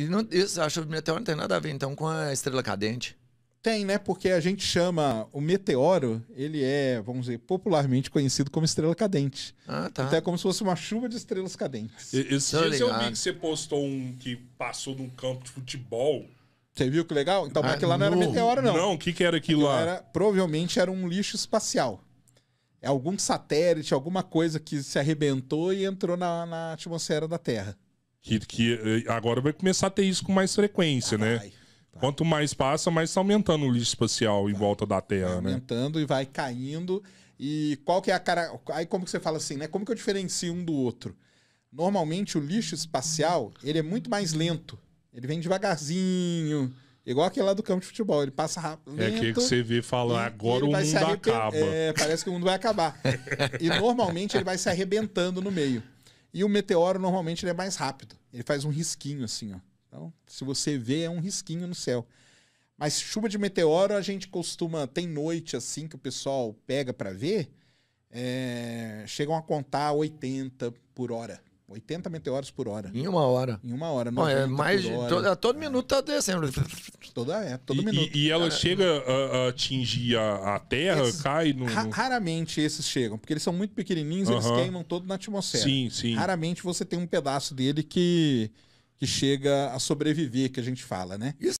E não, isso, a chuva meteoro não tem nada a ver, então, com a estrela cadente. Tem, né? Porque a gente chama o meteoro, ele é, vamos dizer, popularmente conhecido como estrela cadente. Ah, tá. Então é como se fosse uma chuva de estrelas cadentes. Esse dia eu vi que você postou um que passou num campo de futebol. Você viu que legal? Então, ah, mas aquilo lá não era meteoro, não. Não, o que, que era aquilo, aquilo lá? Era, provavelmente era um lixo espacial. É algum satélite, alguma coisa que se arrebentou e entrou na, na atmosfera da Terra. Que, que eh, agora vai começar a ter isso com mais frequência, né? Vai. Quanto mais passa, mais está aumentando o lixo espacial em volta da Terra, aumentando né? Aumentando e vai caindo. E qual que é a cara. Aí como que você fala assim, né? Como que eu diferencio um do outro? Normalmente o lixo espacial ele é muito mais lento. Ele vem devagarzinho. Igual aquele lá do campo de futebol, ele passa rápido. É que você vê falar, agora o mundo acaba. É, parece que o mundo vai acabar. e normalmente ele vai se arrebentando no meio. E o meteoro normalmente é mais rápido. Ele faz um risquinho assim, ó. Então, se você vê, é um risquinho no céu. Mas chuva de meteoro a gente costuma tem noite assim que o pessoal pega para ver, é, chegam a contar 80 por hora. 80 meteoros por hora. Em uma hora. Em uma hora. Não, é mais todo, todo minuto tá descendo. Toda, é, todo e, minuto. E, e ela Cara, chega a, a atingir a, a Terra, esses, cai no, Raramente esses chegam, porque eles são muito pequenininhos, uh -huh. eles queimam todo na atmosfera. Sim, sim. Raramente você tem um pedaço dele que, que chega a sobreviver, que a gente fala, né? Isso